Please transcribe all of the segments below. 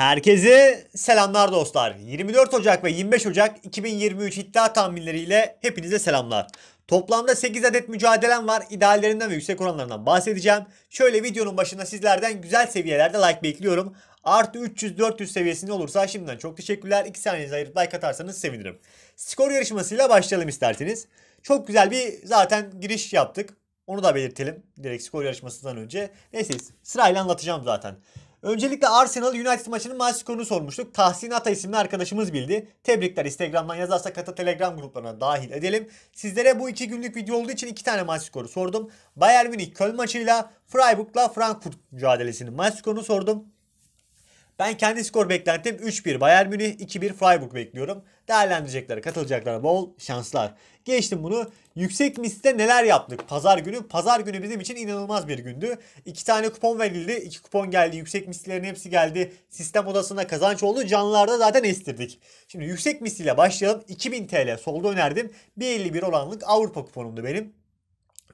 Herkese selamlar dostlar. 24 Ocak ve 25 Ocak 2023 iddia tahminleriyle hepinize selamlar. Toplamda 8 adet mücadelem var. İdeallerinden ve yüksek oranlarından bahsedeceğim. Şöyle videonun başında sizlerden güzel seviyelerde like bekliyorum. Artı 300-400 seviyesinde olursa şimdiden çok teşekkürler. 2 saniyenizi ayırıp like atarsanız sevinirim. Skor yarışmasıyla başlayalım isterseniz. Çok güzel bir zaten giriş yaptık. Onu da belirtelim. Direkt skor yarışmasından önce. Neyse sırayla anlatacağım zaten. Öncelikle Arsenal United maçının maç skorunu sormuştuk. Tahsin Ata isimli arkadaşımız bildi. Tebrikler Instagram'dan yazarsa kata Telegram gruplarına dahil edelim. Sizlere bu iki günlük video olduğu için iki tane maç skoru sordum. Bayern Münih Köln maçıyla Freiburg'la Frankfurt mücadelesinin maç skorunu sordum. Ben kendi skor beklentim 3-1 Bayern Münih, 2-1 Freiburg bekliyorum. Değerlendirecekler, katılacaklar bol şanslar. Geçtim bunu. Yüksek miste neler yaptık pazar günü? Pazar günü bizim için inanılmaz bir gündü. İki tane kupon verildi. iki kupon geldi. Yüksek mislilerin hepsi geldi. Sistem odasında kazanç oldu. Canlılarda zaten estirdik. Şimdi yüksek misliyle başlayalım. 2000 TL solda önerdim. 1.51 oranlık Avrupa kuponumdu benim.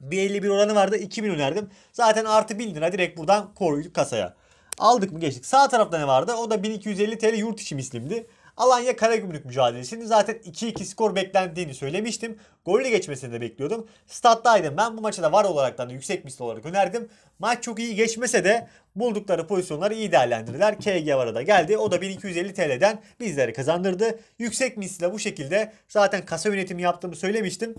1.51 oranı vardı. 2000 önerdim. Zaten artı 1000 lira direkt buradan koruyup kasaya. Aldık mı geçtik. Sağ tarafta ne vardı? O da 1250 TL yurt içi mislimdi. Alanya Karagümrük mücadelesini zaten 2-2 skor beklendiğini söylemiştim. Golle geçmesini de bekliyordum. Stat'taydım. Ben bu maça da var olaraktan da yüksek misli olarak önerdim. Maç çok iyi geçmese de buldukları pozisyonları iyi değerlendirdiler. KG Vara'da geldi. O da 1250 TL'den bizleri kazandırdı. Yüksek misli bu şekilde zaten kasa yönetimi yaptığımı söylemiştim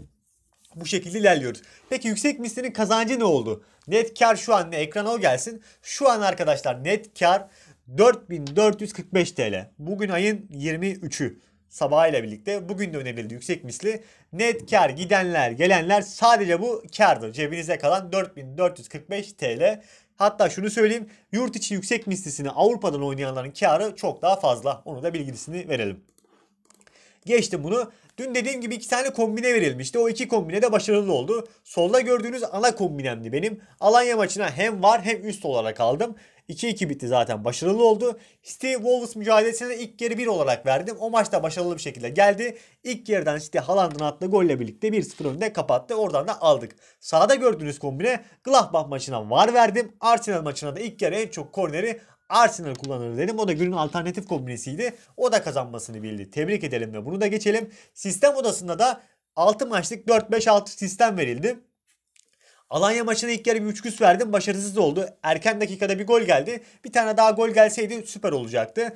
bu şekilde ilerliyoruz. Peki yüksek mislenin kazancı ne oldu? Net kar şu an ne? Ekrana o gelsin. Şu an arkadaşlar net kar 4445 TL. Bugün ayın 23'ü sabahıyla birlikte bugün de önerildi yüksek misli. Net kar gidenler gelenler sadece bu kardır. Cebinize kalan 4445 TL. Hatta şunu söyleyeyim yurt içi yüksek mislisini Avrupa'dan oynayanların karı çok daha fazla. Onu da bilgisini verelim. Geçtim bunu. Dün dediğim gibi iki tane kombine verilmişti. O iki kombine de başarılı oldu. Solda gördüğünüz ana kombinemdi benim. Alanya maçına hem var hem üst olarak aldım. 2-2 bitti zaten başarılı oldu. City Wolves mücadelesine ilk geri 1 olarak verdim. O maçta başarılı bir şekilde geldi. İlk yarıdan City Haaland'ın attığı golle birlikte 1-0 önde kapattı. Oradan da aldık. Sağda gördüğünüz kombine Gladbach maçına var verdim. Arsenal maçına da ilk yarı en çok korneri Arsenal kullanır dedim. O da günün alternatif kombinesiydi. O da kazanmasını bildi. Tebrik edelim ve bunu da geçelim. Sistem odasında da 6 maçlık 4-5-6 sistem verildi. Alanya maçına ilk yarı bir üçgüs verdim. Başarısız oldu. Erken dakikada bir gol geldi. Bir tane daha gol gelseydi süper olacaktı.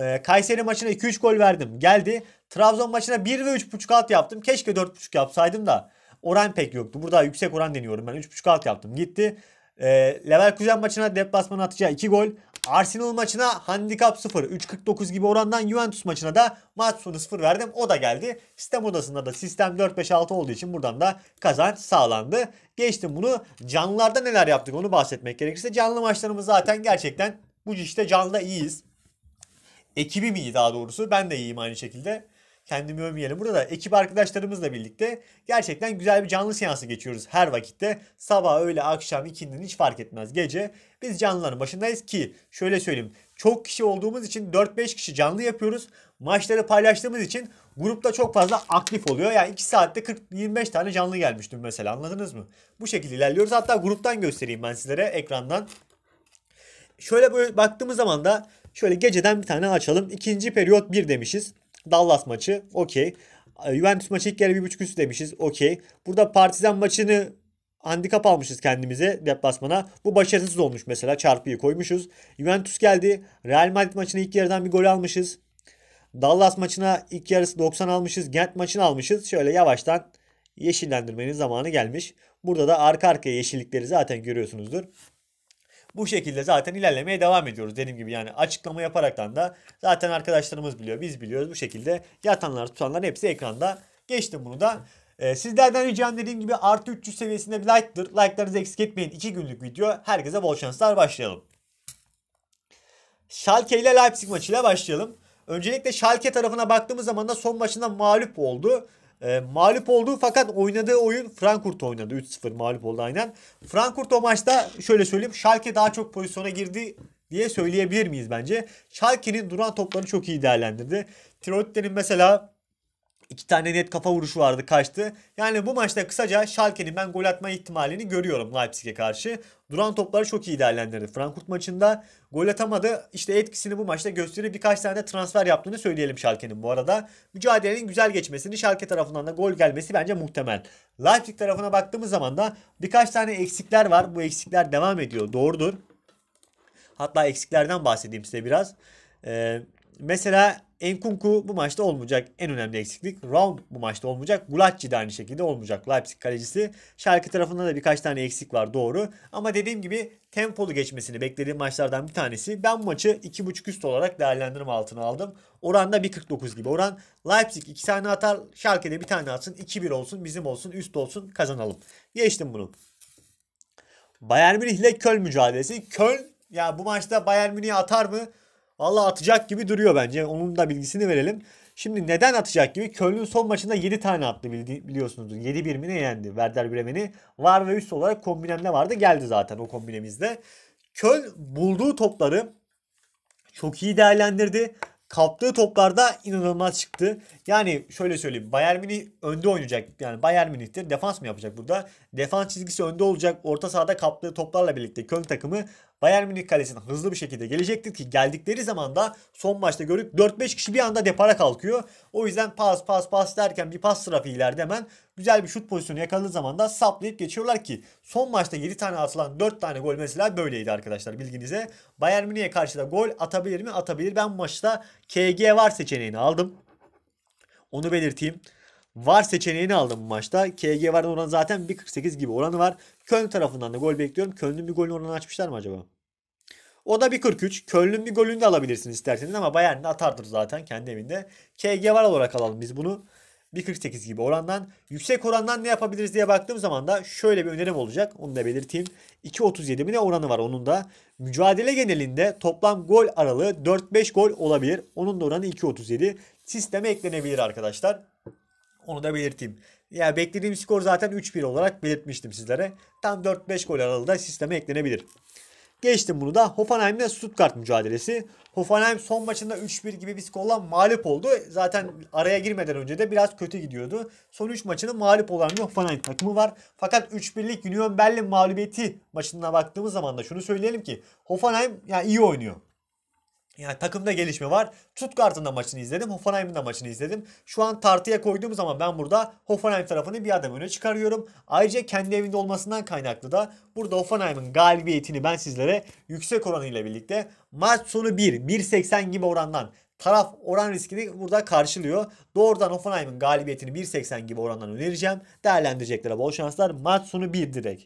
Ee, Kayseri maçına 2-3 gol verdim. Geldi. Trabzon maçına 1 ve 3.5 alt yaptım. Keşke 4.5 yapsaydım da. Oran pek yoktu. Burada yüksek oran deniyorum ben. 3.5 alt yaptım. Gitti. E, Leverkusen maçına deplasmana atacağı 2 gol. Arsenal maçına handikap 0. 3.49 gibi orandan Juventus maçına da maç sonu 0 verdim. O da geldi. Sistem odasında da sistem 4-5-6 olduğu için buradan da kazanç sağlandı. Geçtim bunu. Canlılarda neler yaptık onu bahsetmek gerekirse. Canlı maçlarımız zaten gerçekten bu işte canlıda iyiyiz. Ekibim iyi daha doğrusu. Ben de iyiyim aynı şekilde. Kendimi övmeyelim. Burada da ekip arkadaşlarımızla birlikte gerçekten güzel bir canlı seansı geçiyoruz her vakitte. Sabah, öğle, akşam, ikindinin hiç fark etmez gece. Biz canlıların başındayız ki şöyle söyleyeyim. Çok kişi olduğumuz için 4-5 kişi canlı yapıyoruz. Maçları paylaştığımız için grupta çok fazla aktif oluyor. Yani 2 saatte 40-25 tane canlı gelmiştim mesela anladınız mı? Bu şekilde ilerliyoruz. Hatta gruptan göstereyim ben sizlere ekrandan. Şöyle böyle baktığımız zaman da şöyle geceden bir tane açalım. İkinci periyot 1 demişiz. Dallas maçı okey. Ee, Juventus maçı ilk yarı bir buçuk üstü demişiz. Okey. Burada Partizan maçını handikap almışız kendimize deplasmana. Bu başarısız olmuş mesela. Çarpıyı koymuşuz. Juventus geldi. Real Madrid maçını ilk yarıdan bir gol almışız. Dallas maçına ilk yarısı 90 almışız. Gent maçını almışız. Şöyle yavaştan yeşillendirmenin zamanı gelmiş. Burada da arka arkaya yeşillikleri zaten görüyorsunuzdur. Bu şekilde zaten ilerlemeye devam ediyoruz. Dediğim gibi yani açıklama yaparaktan da zaten arkadaşlarımız biliyor, biz biliyoruz. Bu şekilde yatanlar, tutanlar hepsi ekranda. Geçtim bunu da. Ee, sizlerden ricam dediğim gibi artı 300 seviyesinde bir like'dır. Like'larınızı eksik etmeyin. 2 günlük video. Herkese bol şanslar. Başlayalım. Schalke ile Leipzig maçıyla başlayalım. Öncelikle Schalke tarafına baktığımız zaman da son maçında mağlup oldu. E, mağlup oldu fakat oynadığı oyun Frankfurt oynadı. 3-0 mağlup oldu aynen. Frankfurt o maçta şöyle söyleyeyim. Schalke daha çok pozisyona girdi diye söyleyebilir miyiz bence? Schalke'nin duran toplarını çok iyi değerlendirdi. Trotter'in mesela İki tane net kafa vuruşu vardı kaçtı. Yani bu maçta kısaca Schalke'nin ben gol atma ihtimalini görüyorum Leipzig'e karşı. Duran topları çok iyi değerlendirdi. Frankfurt maçında gol atamadı. İşte etkisini bu maçta gösterip birkaç tane de transfer yaptığını söyleyelim Schalke'nin bu arada. Mücadelenin güzel geçmesini Schalke tarafından da gol gelmesi bence muhtemel. Leipzig tarafına baktığımız zaman da birkaç tane eksikler var. Bu eksikler devam ediyor. Doğrudur. Hatta eksiklerden bahsedeyim size biraz. Eee Mesela Enkunku bu maçta olmayacak. En önemli eksiklik. Round bu maçta olmayacak. Gulacci de aynı şekilde olmayacak Leipzig kalecisi. Şarkı tarafında da birkaç tane eksik var doğru. Ama dediğim gibi tempolu geçmesini beklediğim maçlardan bir tanesi. Ben bu maçı 2.5 üst olarak değerlendirme altına aldım. Oran da 1.49 gibi. Oran Leipzig 2 tane atar. Şarkı'da bir tane atsın. 2-1 olsun. Bizim olsun. Üst olsun. Kazanalım. Geçtim bunu. Bayern Münih ile Köln mücadelesi. Köln ya bu maçta Bayern Münih'e atar mı? Valla atacak gibi duruyor bence. Onun da bilgisini verelim. Şimdi neden atacak gibi? Köln'ün son maçında 7 tane attı bili biliyorsunuz. 7-1 mi ne yendi Werder Bremen'i? Var ve üst olarak kombinemde vardı. Geldi zaten o kombinemizde. Köln bulduğu topları çok iyi değerlendirdi. Kaptığı toplarda inanılmaz çıktı. Yani şöyle söyleyeyim. Bayern Münih önde oynayacak. Yani Bayern Münih'tir. Defans mı yapacak burada? Defans çizgisi önde olacak. Orta sahada kaptığı toplarla birlikte Köln takımı Bayern Münih kalesine hızlı bir şekilde gelecektir ki geldikleri zaman da son maçta görüp 4-5 kişi bir anda depara kalkıyor. O yüzden pas pas pas derken bir pas trafiği ileride hemen güzel bir şut pozisyonu yakaladığı zaman da saplayıp geçiyorlar ki son maçta 7 tane atılan 4 tane gol mesela böyleydi arkadaşlar bilginize. Bayern Münih'e karşı da gol atabilir mi? Atabilir. Ben bu maçta KG var seçeneğini aldım. Onu belirteyim var seçeneğini aldım bu maçta. KG var oranı zaten 1.48 gibi oranı var. Köln tarafından da gol bekliyorum. Köln'ün bir golünü oranı açmışlar mı acaba? O da 1.43. Köln'ün bir golünü de alabilirsin isterseniz ama Bayern de atardır zaten kendi evinde. KG var olarak alalım biz bunu. 1.48 gibi orandan. Yüksek orandan ne yapabiliriz diye baktığım zaman da şöyle bir önerim olacak. Onu da belirteyim. 2.37 mi ne oranı var onun da. Mücadele genelinde toplam gol aralığı 4-5 gol olabilir. Onun da oranı 2.37. Sisteme eklenebilir arkadaşlar. Onu da belirteyim. Yani beklediğim skor zaten 3-1 olarak belirtmiştim sizlere. Tam 4-5 gol aralığında sisteme eklenebilir. Geçtim bunu da. Hoffenheim ile Stuttgart mücadelesi. Hoffenheim son maçında 3-1 gibi bir skorla mağlup oldu. Zaten araya girmeden önce de biraz kötü gidiyordu. Son 3 maçını mağlup olan bir Hoffenheim takımı var. Fakat 3-1'lik Union Berlin mağlubiyeti maçına baktığımız zaman da şunu söyleyelim ki Hoffenheim yani iyi oynuyor. Yani takımda gelişme var. Stuttgart'ın da maçını izledim. Hoffenheim'in de maçını izledim. Şu an tartıya koyduğum zaman ben burada Hoffenheim tarafını bir adam öne çıkarıyorum. Ayrıca kendi evinde olmasından kaynaklı da burada Hoffenheim'in galibiyetini ben sizlere yüksek oranıyla birlikte maç sonu 1, 1.80 gibi orandan taraf oran riskini burada karşılıyor. Doğrudan Hoffenheim'in galibiyetini 1.80 gibi orandan önereceğim. Değerlendireceklere bol şanslar. Maç sonu 1 direkt.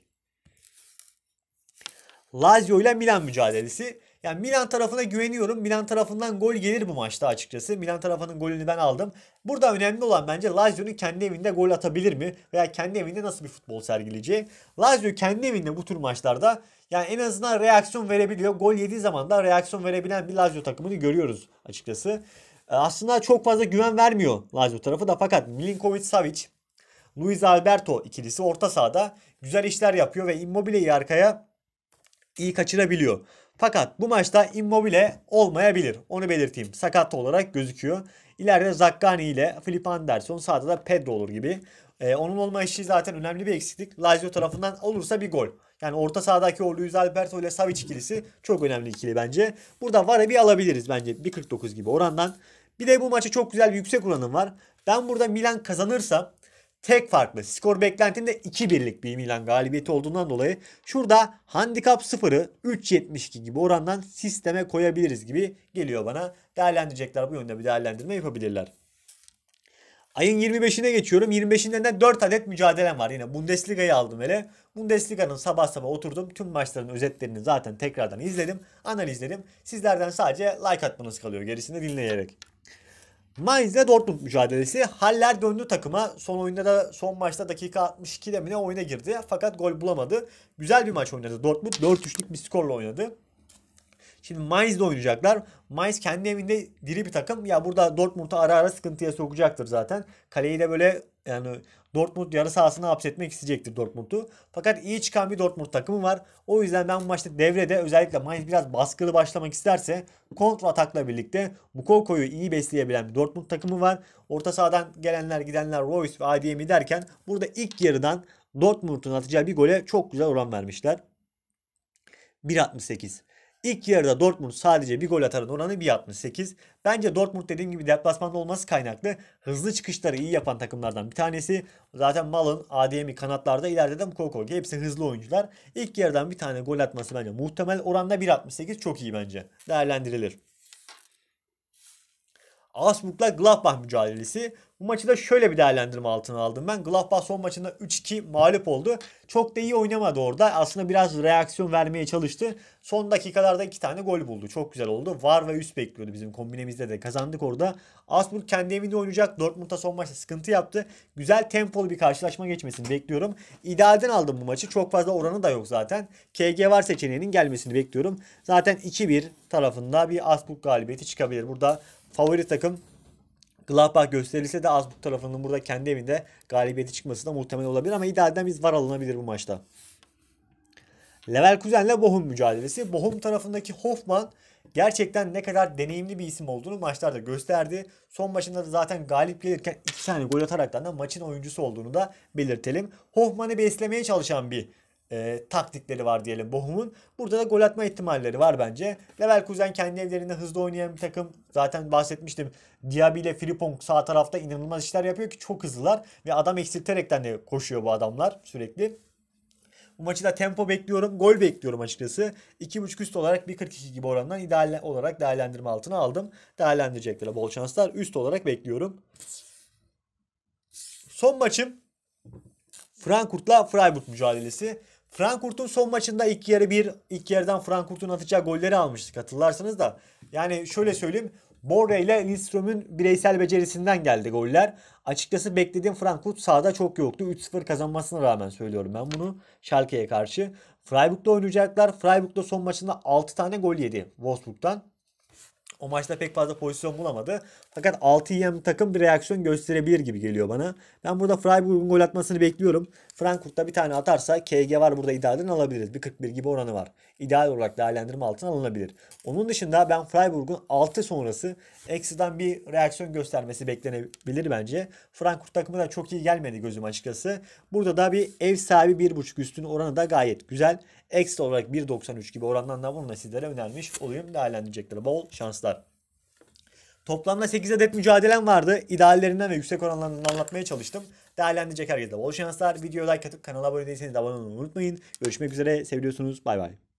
Lazio ile Milan mücadelesi. Yani Milan tarafına güveniyorum. Milan tarafından gol gelir bu maçta açıkçası. Milan tarafının golünü ben aldım. Burada önemli olan bence Lazio'nun kendi evinde gol atabilir mi? Veya kendi evinde nasıl bir futbol sergileyeceği. Lazio kendi evinde bu tür maçlarda yani en azından reaksiyon verebiliyor. Gol yediği zaman da reaksiyon verebilen bir Lazio takımını görüyoruz açıkçası. E, aslında çok fazla güven vermiyor Lazio tarafı da fakat Milinkovic-Savic Luis Alberto ikilisi orta sahada güzel işler yapıyor ve Immobile'yi arkaya iyi kaçırabiliyor. Fakat bu maçta Immobile olmayabilir. Onu belirteyim. Sakat olarak gözüküyor. İleride Zaccani ile Filip Anderson sağda da Pedro olur gibi. Ee, onun olma işi zaten önemli bir eksiklik. Lazio tarafından olursa bir gol. Yani orta sahadaki o Luis Alberto ile Savic ikilisi çok önemli ikili bence. Burada Var'a bir alabiliriz bence 1.49 gibi orandan. Bir de bu maçı çok güzel bir yüksek oranım var. Ben burada Milan kazanırsa Tek farklı skor beklentinde 2-1'lik bir Milan galibiyeti olduğundan dolayı şurada handikap 0'ı 3.72 gibi orandan sisteme koyabiliriz gibi geliyor bana. Değerlendirecekler bu yönde bir değerlendirme yapabilirler. Ayın 25'ine geçiyorum. 25'inden de 4 adet mücadelem var. Yine Bundesliga'yı aldım hele. Bundesliga'nın sabah sabah oturdum. Tüm maçların özetlerini zaten tekrardan izledim. Analizledim. Sizlerden sadece like atmanız kalıyor gerisini dinleyerek. Mainz'le Dortmund mücadelesi. Haller döndü takıma. Son oyunda da son maçta dakika 62'de mi ne oyuna girdi. Fakat gol bulamadı. Güzel bir maç oynadı. Dortmund 4-3'lük bir skorla oynadı. Şimdi Mainz'de oynayacaklar. Mainz kendi evinde diri bir takım. Ya burada Dortmund'u ara ara sıkıntıya sokacaktır zaten. Kaleyi de böyle yani Dortmund yarı sahasını hapsetmek isteyecektir Dortmund'u. Fakat iyi çıkan bir Dortmund takımı var. O yüzden ben bu maçta devrede özellikle Mainz biraz baskılı başlamak isterse kontra atakla birlikte Mukoko'yu iyi besleyebilen bir Dortmund takımı var. Orta sahadan gelenler gidenler Royce ve Ademi derken burada ilk yarıdan Dortmund'un atacağı bir gole çok güzel oran vermişler. 1.68. İlk yarıda Dortmund sadece bir gol atarın oranı 1.68. Bence Dortmund dediğim gibi deplasmanda olması kaynaklı. Hızlı çıkışları iyi yapan takımlardan bir tanesi. Zaten Malın, ADM'i kanatlarda ileride de Mukokogi. Hepsi hızlı oyuncular. İlk yarıdan bir tane gol atması bence muhtemel. Oranda 1.68 çok iyi bence. Değerlendirilir. Augsburg'la Gladbach mücadelesi. Bu maçı da şöyle bir değerlendirme altına aldım ben. Gladbach son maçında 3-2 mağlup oldu. Çok da iyi oynamadı orada. Aslında biraz reaksiyon vermeye çalıştı. Son dakikalarda 2 tane gol buldu. Çok güzel oldu. Var ve üst bekliyordu bizim kombinemizde de. Kazandık orada. Asburg kendi evinde oynayacak. Dortmund'a son maçta sıkıntı yaptı. Güzel tempolu bir karşılaşma geçmesini bekliyorum. İdealden aldım bu maçı. Çok fazla oranı da yok zaten. KG var seçeneğinin gelmesini bekliyorum. Zaten 2-1 tarafında bir Asburg galibiyeti çıkabilir. Burada favori takım Gladbach gösterilse de Azburg tarafının burada kendi evinde galibiyeti çıkması da muhtemel olabilir ama idealden biz var alınabilir bu maçta. Leverkusen'le Bochum mücadelesi. Bochum tarafındaki Hoffman gerçekten ne kadar deneyimli bir isim olduğunu maçlarda gösterdi. Son maçında da zaten galip gelirken 2 tane gol ataraktan da maçın oyuncusu olduğunu da belirtelim. Hoffman'ı beslemeye çalışan bir e, taktikleri var diyelim Bohum'un Burada da gol atma ihtimalleri var bence. Leverkusen kendi evlerinde hızlı oynayan bir takım. Zaten bahsetmiştim. Diaby ile Frimpong sağ tarafta inanılmaz işler yapıyor ki çok hızlılar. Ve adam eksilterekten de koşuyor bu adamlar sürekli. Bu maçı da tempo bekliyorum. Gol bekliyorum açıkçası. 2.5 üst olarak 1.42 gibi orandan ideal olarak değerlendirme altına aldım. Değerlendirecekler bol şanslar. Üst olarak bekliyorum. Son maçım Frankfurt'la Freiburg mücadelesi. Frankfurt'un son maçında ilk yarı bir, ilk yarıdan Frankfurt'un atacağı golleri almıştık hatırlarsınız da. Yani şöyle söyleyeyim. Borre ile Lindström'ün bireysel becerisinden geldi goller. Açıkçası beklediğim Frankfurt sahada çok yoktu. 3-0 kazanmasına rağmen söylüyorum ben bunu Schalke'ye karşı. Freiburg'da oynayacaklar. Freiburg'da son maçında 6 tane gol yedi Wolfsburg'dan. O maçta pek fazla pozisyon bulamadı. Fakat 6 yiyen takım bir reaksiyon gösterebilir gibi geliyor bana. Ben burada Freiburg'un gol atmasını bekliyorum. Frankfurt'ta bir tane atarsa KG var burada idealden alabiliriz. Bir 41 gibi oranı var. İdeal olarak değerlendirme altına alınabilir. Onun dışında ben Freiburg'un 6 sonrası ekstradan bir reaksiyon göstermesi beklenebilir bence. Frankfurt takımı da çok iyi gelmedi gözüm açıkçası. Burada da bir ev sahibi 1.5 üstün oranı da gayet güzel. Ekstra olarak 1.93 gibi orandan bunu da sizlere önermiş olayım. Değerlendirecekleri bol şanslar. Toplamda 8 adet mücadelem vardı. İdeallerinden ve yüksek oranlarından anlatmaya çalıştım. Değerlendirecek herkese bol şanslar. videoyu like atıp kanala abone değilseniz de abone olmayı unutmayın. Görüşmek üzere. Seviyorsunuz. Bay bay.